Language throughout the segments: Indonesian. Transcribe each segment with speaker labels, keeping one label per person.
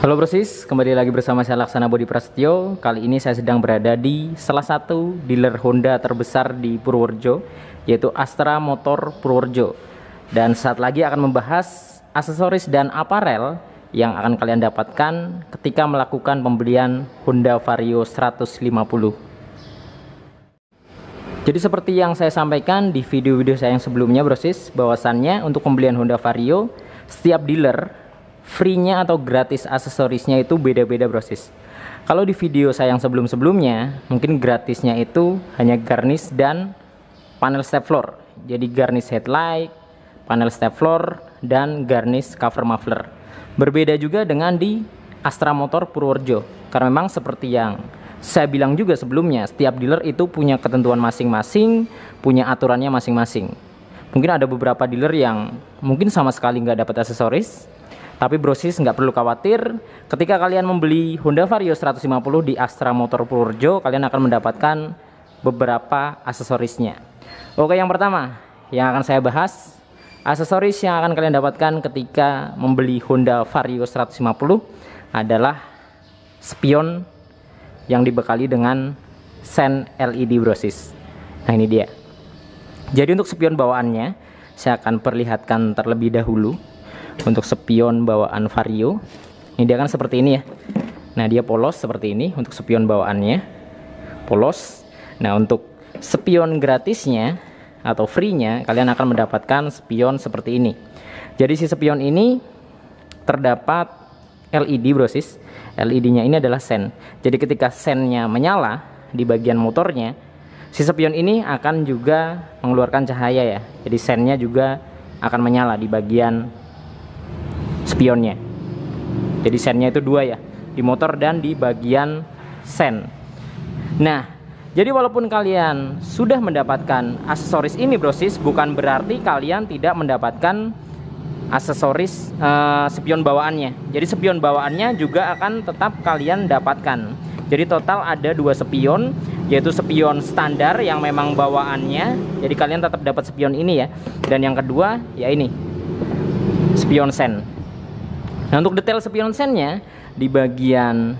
Speaker 1: Halo Brosis, kembali lagi bersama saya Laksana Bodi Prasetyo. Kali ini saya sedang berada di salah satu dealer Honda terbesar di Purworejo, yaitu Astra Motor Purworejo. Dan saat lagi akan membahas aksesoris dan aparel yang akan kalian dapatkan ketika melakukan pembelian Honda Vario 150. Jadi seperti yang saya sampaikan di video-video saya yang sebelumnya brosis bahwasannya untuk pembelian Honda Vario setiap dealer free-nya atau gratis aksesorisnya itu beda-beda brosis. Kalau di video saya yang sebelum-sebelumnya, mungkin gratisnya itu hanya garnish dan panel step floor. Jadi garnish headlight, panel step floor, dan garnish cover muffler. Berbeda juga dengan di Astra Motor Purworejo, karena memang seperti yang saya bilang juga sebelumnya, setiap dealer itu punya ketentuan masing-masing, punya aturannya masing-masing. Mungkin ada beberapa dealer yang mungkin sama sekali nggak dapat aksesoris, tapi brosis nggak perlu khawatir, ketika kalian membeli Honda Vario 150 di Astra Motor Purworejo, kalian akan mendapatkan beberapa aksesorisnya. Oke, yang pertama yang akan saya bahas aksesoris yang akan kalian dapatkan ketika membeli Honda Vario 150 adalah spion yang dibekali dengan sen LED brosis. Nah, ini dia. Jadi untuk spion bawaannya saya akan perlihatkan terlebih dahulu untuk spion bawaan vario ini dia kan seperti ini ya nah dia polos seperti ini untuk spion bawaannya polos nah untuk spion gratisnya atau free-nya kalian akan mendapatkan spion seperti ini jadi si spion ini terdapat LED brosis LED-nya ini adalah sen jadi ketika sennya menyala di bagian motornya si spion ini akan juga mengeluarkan cahaya ya jadi sennya juga akan menyala di bagian spionnya jadi sennya itu dua ya di motor dan di bagian sen nah jadi walaupun kalian sudah mendapatkan aksesoris ini brosis bukan berarti kalian tidak mendapatkan aksesoris uh, spion bawaannya jadi spion bawaannya juga akan tetap kalian dapatkan jadi total ada dua spion yaitu spion standar yang memang bawaannya jadi kalian tetap dapat spion ini ya dan yang kedua ya ini spion sen Nah untuk detail spion sennya di bagian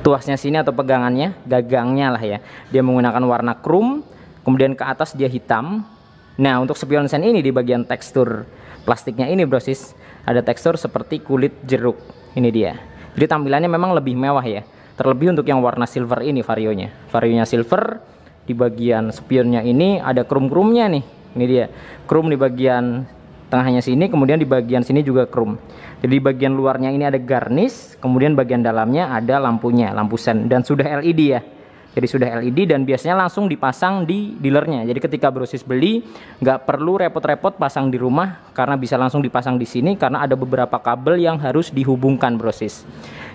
Speaker 1: tuasnya sini atau pegangannya, gagangnya lah ya. Dia menggunakan warna krum, kemudian ke atas dia hitam. Nah untuk spion sen ini di bagian tekstur plastiknya ini brosis ada tekstur seperti kulit jeruk. Ini dia. Jadi tampilannya memang lebih mewah ya. Terlebih untuk yang warna silver ini varionya. Varionya silver di bagian spionnya ini ada krum-krumnya nih. Ini dia. Krum di bagian tengahnya sini kemudian di bagian sini juga chrome. jadi bagian luarnya ini ada garnish kemudian bagian dalamnya ada lampunya lampu sen dan sudah LED ya jadi sudah LED dan biasanya langsung dipasang di dealernya. Jadi ketika brosis beli nggak perlu repot-repot pasang di rumah karena bisa langsung dipasang di sini karena ada beberapa kabel yang harus dihubungkan brosis.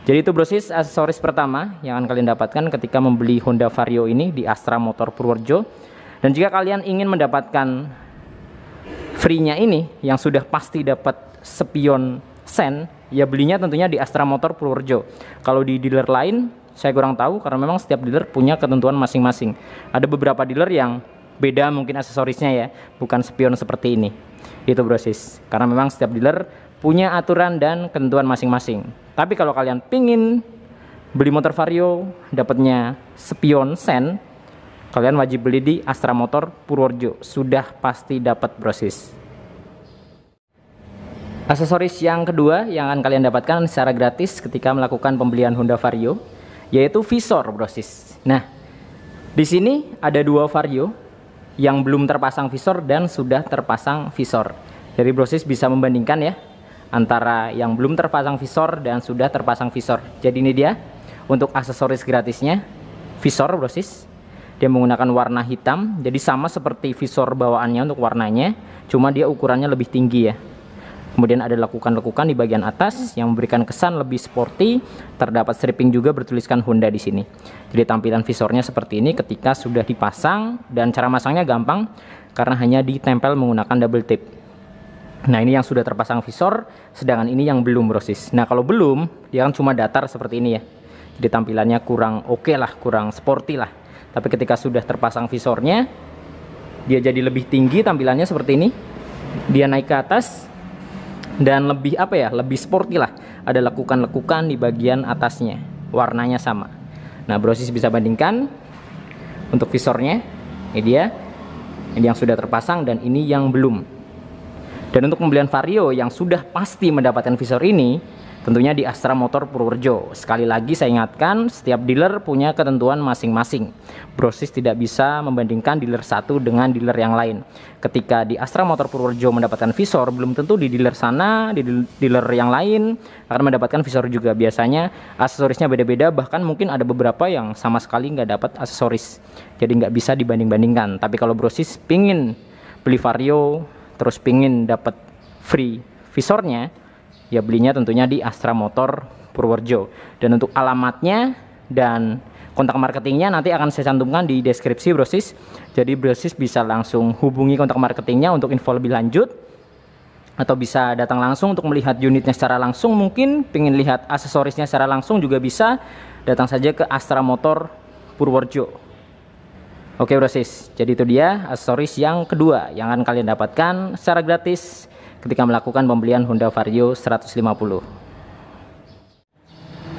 Speaker 1: Jadi itu brosis aksesoris pertama yang akan kalian dapatkan ketika membeli Honda Vario ini di Astra Motor Purworejo. Dan jika kalian ingin mendapatkan free-nya ini yang sudah pasti dapat spion sen ya belinya tentunya di Astra Motor Purworejo kalau di dealer lain saya kurang tahu karena memang setiap dealer punya ketentuan masing-masing ada beberapa dealer yang beda mungkin aksesorisnya ya bukan spion seperti ini itu brosis karena memang setiap dealer punya aturan dan ketentuan masing-masing tapi kalau kalian pingin beli motor vario dapatnya spion sen Kalian wajib beli di Astra Motor Purworejo, sudah pasti dapat brosis. Aksesoris yang kedua yang akan kalian dapatkan secara gratis ketika melakukan pembelian Honda Vario yaitu visor brosis. Nah, di sini ada dua Vario yang belum terpasang visor dan sudah terpasang visor. Jadi brosis bisa membandingkan ya antara yang belum terpasang visor dan sudah terpasang visor. Jadi ini dia untuk aksesoris gratisnya visor brosis dia menggunakan warna hitam, jadi sama seperti visor bawaannya untuk warnanya, cuma dia ukurannya lebih tinggi ya. Kemudian ada lekukan-lekukan di bagian atas yang memberikan kesan lebih sporty. Terdapat stripping juga bertuliskan Honda di sini. Jadi tampilan visornya seperti ini ketika sudah dipasang dan cara masangnya gampang karena hanya ditempel menggunakan double tip. Nah ini yang sudah terpasang visor, sedangkan ini yang belum brosis. Nah kalau belum, dia kan cuma datar seperti ini ya. Jadi tampilannya kurang oke okay lah, kurang sporty lah. Tapi ketika sudah terpasang visornya, dia jadi lebih tinggi tampilannya seperti ini. Dia naik ke atas dan lebih apa ya? Lebih sporty lah. Ada lekukan-lekukan di bagian atasnya. Warnanya sama. Nah, Brosis bisa bandingkan untuk visornya. Ini dia. Ini yang sudah terpasang dan ini yang belum. Dan untuk pembelian Vario yang sudah pasti mendapatkan visor ini, tentunya di Astra Motor Purworejo. Sekali lagi saya ingatkan, setiap dealer punya ketentuan masing-masing. Brosis tidak bisa membandingkan dealer satu dengan dealer yang lain. Ketika di Astra Motor Purworejo mendapatkan visor, belum tentu di dealer sana, di dealer yang lain akan mendapatkan visor juga. Biasanya aksesorisnya beda-beda, bahkan mungkin ada beberapa yang sama sekali nggak dapat aksesoris. Jadi nggak bisa dibanding-bandingkan. Tapi kalau Brosis pingin beli Vario, terus pingin dapat free visornya, ya belinya tentunya di Astra Motor Purworejo dan untuk alamatnya dan kontak marketingnya nanti akan saya cantumkan di deskripsi brosis jadi brosis bisa langsung hubungi kontak marketingnya untuk info lebih lanjut atau bisa datang langsung untuk melihat unitnya secara langsung mungkin pengen lihat aksesorisnya secara langsung juga bisa datang saja ke Astra Motor Purworejo oke brosis jadi itu dia aksesoris yang kedua yang akan kalian dapatkan secara gratis ketika melakukan pembelian Honda Vario 150.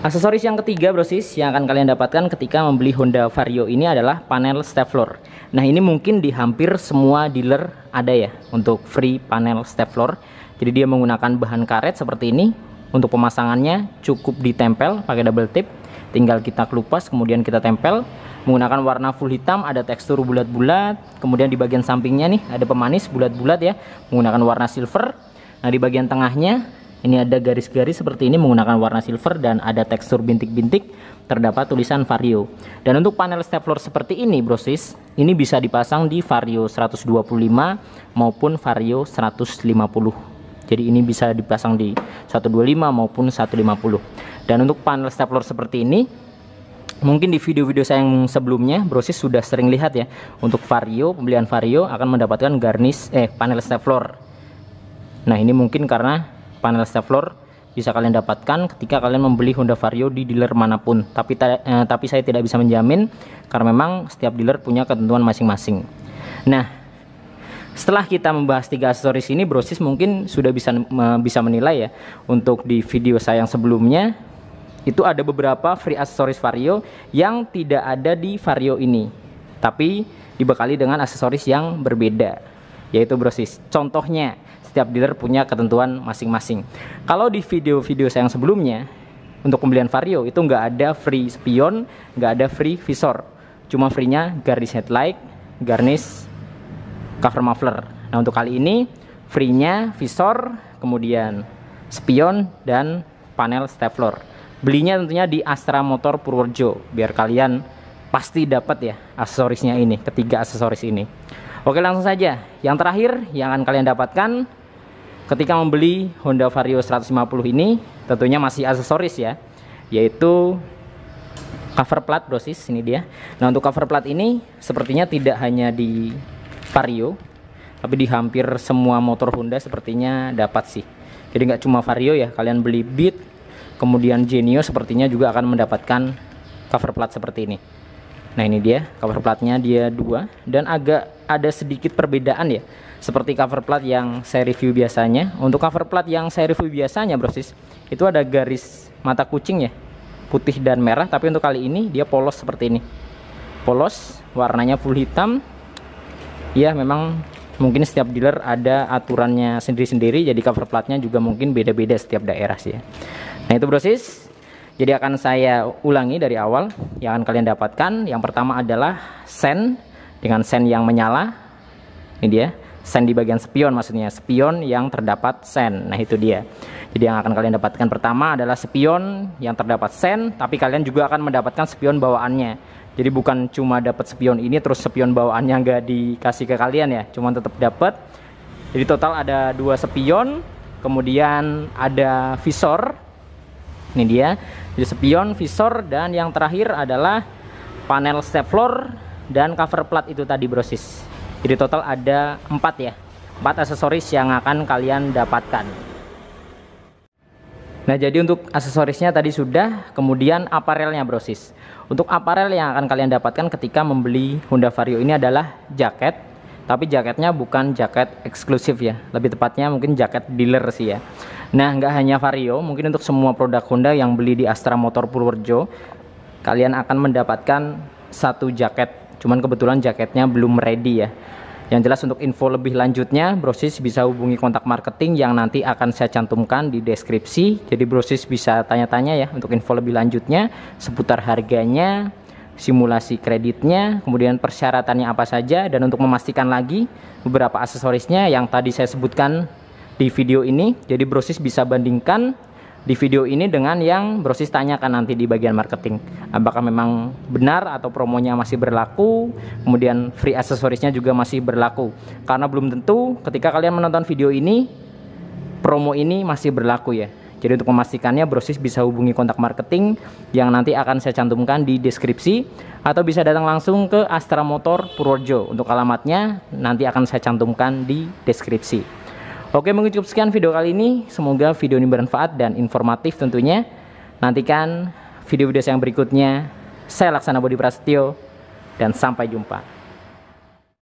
Speaker 1: Aksesoris yang ketiga brosis yang akan kalian dapatkan ketika membeli Honda Vario ini adalah panel floor. Nah ini mungkin di hampir semua dealer ada ya untuk free panel floor. Jadi dia menggunakan bahan karet seperti ini. Untuk pemasangannya cukup ditempel pakai double tip tinggal kita kelupas kemudian kita tempel menggunakan warna full hitam ada tekstur bulat-bulat kemudian di bagian sampingnya nih ada pemanis bulat-bulat ya menggunakan warna silver nah di bagian tengahnya ini ada garis-garis seperti ini menggunakan warna silver dan ada tekstur bintik-bintik terdapat tulisan vario dan untuk panel step floor seperti ini brosis ini bisa dipasang di vario 125 maupun vario 150 jadi ini bisa dipasang di 125 maupun 150 dan untuk panel stapler seperti ini mungkin di video-video saya yang sebelumnya brosis sudah sering lihat ya untuk vario pembelian vario akan mendapatkan garnish eh panel stapler nah ini mungkin karena panel stapler bisa kalian dapatkan ketika kalian membeli Honda Vario di dealer manapun tapi eh, tapi saya tidak bisa menjamin karena memang setiap dealer punya ketentuan masing-masing nah setelah kita membahas tiga aksesoris ini, Brosis mungkin sudah bisa bisa menilai ya untuk di video saya yang sebelumnya itu ada beberapa free aksesoris Vario yang tidak ada di Vario ini, tapi dibekali dengan aksesoris yang berbeda, yaitu Brosis. Contohnya, setiap dealer punya ketentuan masing-masing. Kalau di video-video saya yang sebelumnya untuk pembelian Vario itu nggak ada free spion, nggak ada free visor, cuma free-nya garnish headlight, garnish cover muffler. Nah, untuk kali ini free-nya visor, kemudian spion dan panel stepler. Belinya tentunya di Astra Motor Purworejo biar kalian pasti dapat ya aksesorisnya ini, ketiga aksesoris ini. Oke, langsung saja. Yang terakhir yang akan kalian dapatkan ketika membeli Honda Vario 150 ini tentunya masih aksesoris ya, yaitu cover plat dosis ini dia. Nah, untuk cover plat ini sepertinya tidak hanya di Vario tapi di hampir semua motor Honda sepertinya dapat sih jadi nggak cuma Vario ya kalian beli Beat kemudian Genio sepertinya juga akan mendapatkan cover plat seperti ini nah ini dia cover platnya dia dua dan agak ada sedikit perbedaan ya seperti cover plat yang saya review biasanya untuk cover plat yang saya review biasanya brosis itu ada garis mata kucing ya putih dan merah tapi untuk kali ini dia polos seperti ini polos warnanya full hitam ya memang mungkin setiap dealer ada aturannya sendiri-sendiri jadi cover platnya juga mungkin beda-beda setiap daerah sih ya nah itu brosis jadi akan saya ulangi dari awal yang akan kalian dapatkan yang pertama adalah sen dengan sen yang menyala ini dia sen di bagian spion maksudnya spion yang terdapat sen nah itu dia jadi yang akan kalian dapatkan pertama adalah spion yang terdapat sen tapi kalian juga akan mendapatkan spion bawaannya jadi bukan cuma dapat spion ini terus spion bawaannya nggak dikasih ke kalian ya, Cuman tetap dapat. Jadi total ada dua spion, kemudian ada visor. Ini dia. Jadi spion, visor dan yang terakhir adalah panel step floor dan cover plat itu tadi brosis. Jadi total ada empat ya. empat aksesoris yang akan kalian dapatkan. Nah, jadi untuk aksesorisnya tadi sudah, kemudian aparelnya brosis. Untuk aparel yang akan kalian dapatkan ketika membeli Honda Vario ini adalah jaket, tapi jaketnya bukan jaket eksklusif ya, lebih tepatnya mungkin jaket dealer sih ya. Nah, nggak hanya Vario, mungkin untuk semua produk Honda yang beli di Astra Motor Purworejo, kalian akan mendapatkan satu jaket. Cuman kebetulan jaketnya belum ready ya. Yang jelas untuk info lebih lanjutnya, Brosis bisa hubungi kontak marketing yang nanti akan saya cantumkan di deskripsi. Jadi Brosis bisa tanya-tanya ya untuk info lebih lanjutnya seputar harganya, simulasi kreditnya, kemudian persyaratannya apa saja dan untuk memastikan lagi beberapa aksesorisnya yang tadi saya sebutkan di video ini. Jadi Brosis bisa bandingkan di video ini dengan yang brosis tanyakan nanti di bagian marketing apakah memang benar atau promonya masih berlaku kemudian free aksesorisnya juga masih berlaku karena belum tentu ketika kalian menonton video ini promo ini masih berlaku ya jadi untuk memastikannya brosis bisa hubungi kontak marketing yang nanti akan saya cantumkan di deskripsi atau bisa datang langsung ke Astra Motor Purworejo untuk alamatnya nanti akan saya cantumkan di deskripsi Oke mungkin cukup sekian video kali ini. Semoga video ini bermanfaat dan informatif tentunya. Nantikan video-video saya yang berikutnya. Saya Laksana Budi Prasetyo dan sampai jumpa.